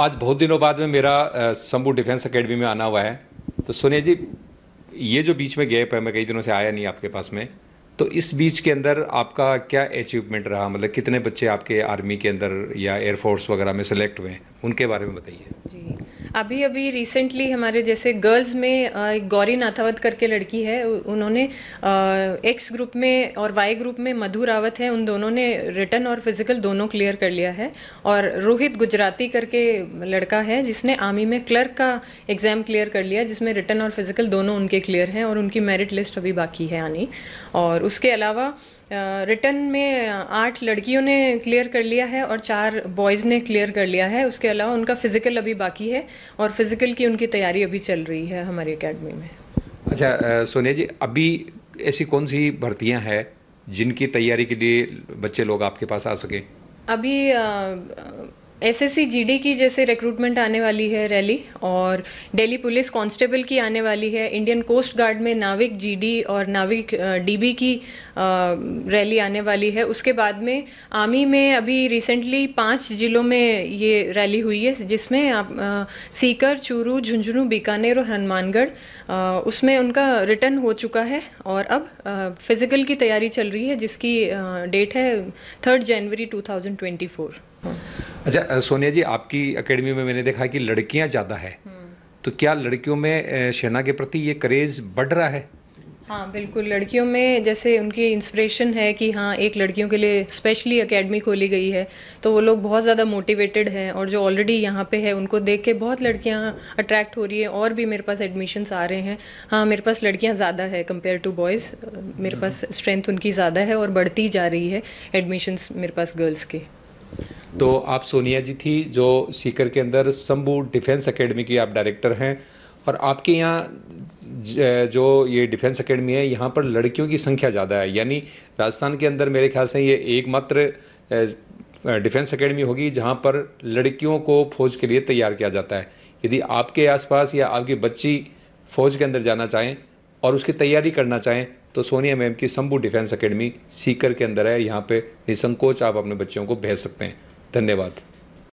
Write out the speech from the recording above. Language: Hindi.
आज बहुत दिनों बाद में मेरा शंभू डिफेंस अकेडमी में आना हुआ है तो सोनिया जी ये जो बीच में गैप है मैं कई दिनों से आया नहीं आपके पास में तो इस बीच के अंदर आपका क्या अचीवमेंट रहा मतलब कितने बच्चे आपके आर्मी के अंदर या एयरफोर्स वगैरह में सेलेक्ट हुए हैं उनके बारे में बताइए अभी अभी रिसेंटली हमारे जैसे गर्ल्स में एक गौरी नाथावत करके लड़की है उन्होंने एक्स ग्रुप में और वाई ग्रुप में मधु रावत है उन दोनों ने रिटर्न और फिजिकल दोनों क्लियर कर लिया है और रोहित गुजराती करके लड़का है जिसने आर्मी में क्लर्क का एग्ज़ाम क्लियर कर लिया जिसमें रिटर्न और फिजिकल दोनों उनके क्लियर हैं और उनकी मेरिट लिस्ट अभी बाकी है आनी और उसके अलावा रिटर्न में आठ लड़कियों ने क्लियर कर लिया है और चार बॉयज़ ने क्लियर कर लिया है उसके अलावा उनका फ़िज़िकल अभी बाकी है और फिज़िकल की उनकी तैयारी अभी चल रही है हमारी अकेडमी में अच्छा सोनिया जी अभी ऐसी कौन सी भर्तियाँ हैं जिनकी तैयारी के लिए बच्चे लोग आपके पास आ सकें अभी एसएससी जीडी की जैसे रिक्रूटमेंट आने वाली है रैली और दिल्ली पुलिस कांस्टेबल की आने वाली है इंडियन कोस्ट गार्ड में नाविक जीडी और नाविक डीबी की रैली आने वाली है उसके बाद में आर्मी में अभी रिसेंटली पांच ज़िलों में ये रैली हुई है जिसमें आप सीकर चूरू झुंझुनू बीकानेर और हनुमानगढ़ उसमें उनका रिटर्न हो चुका है और अब फिज़िकल की तैयारी चल रही है जिसकी डेट है थर्ड जनवरी टू अच्छा सोनिया जी आपकी एकेडमी में मैंने देखा कि लड़कियां ज़्यादा है हम्म। तो क्या लड़कियों में शहना के प्रति ये क्रेज़ बढ़ रहा है हाँ बिल्कुल लड़कियों में जैसे उनकी इंस्पिरेशन है कि हाँ एक लड़कियों के लिए स्पेशली एकेडमी खोली गई है तो वो लोग बहुत ज़्यादा मोटिवेटेड हैं और जो ऑलरेडी यहाँ पे है उनको देख के बहुत लड़कियाँ अट्रैक्ट हो रही है और भी मेरे पास एडमिशन्स आ रहे हैं हाँ मेरे पास लड़कियाँ ज़्यादा है कंपेयर टू बॉयज़ मेरे हम्म। पास स्ट्रेंथ उनकी ज़्यादा है और बढ़ती जा रही है एडमिशन्स मेरे पास गर्ल्स के तो आप सोनिया जी थी जो सीकर के अंदर शंभू डिफेंस अकेडमी की आप डायरेक्टर हैं और आपके यहाँ जो ये डिफेंस अकेडमी है यहाँ पर लड़कियों की संख्या ज़्यादा है यानी राजस्थान के अंदर मेरे ख्याल से ये एकमात्र डिफेंस अकेडमी होगी जहाँ पर लड़कियों को फौज के लिए तैयार किया जाता है यदि आपके आसपास या आपकी बच्ची फौज के अंदर जाना चाहें और उसकी तैयारी करना चाहें तो सोनिया मैम की शंभू डिफेंस अकेडमी सीकर के अंदर है यहाँ पे निसंकोच आप अपने बच्चों को भेज सकते हैं धन्यवाद